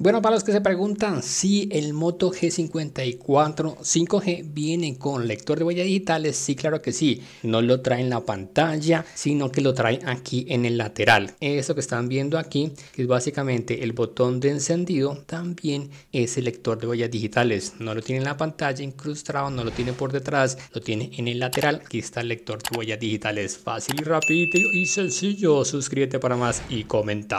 Bueno, para los que se preguntan si el Moto G54 5G viene con lector de huellas digitales, sí, claro que sí. No lo trae en la pantalla, sino que lo trae aquí en el lateral. Eso que están viendo aquí, que es básicamente el botón de encendido, también es el lector de huellas digitales. No lo tiene en la pantalla incrustado, no lo tiene por detrás, lo tiene en el lateral. Aquí está el lector de huellas digitales. Fácil, rápido y sencillo. Suscríbete para más y comenta.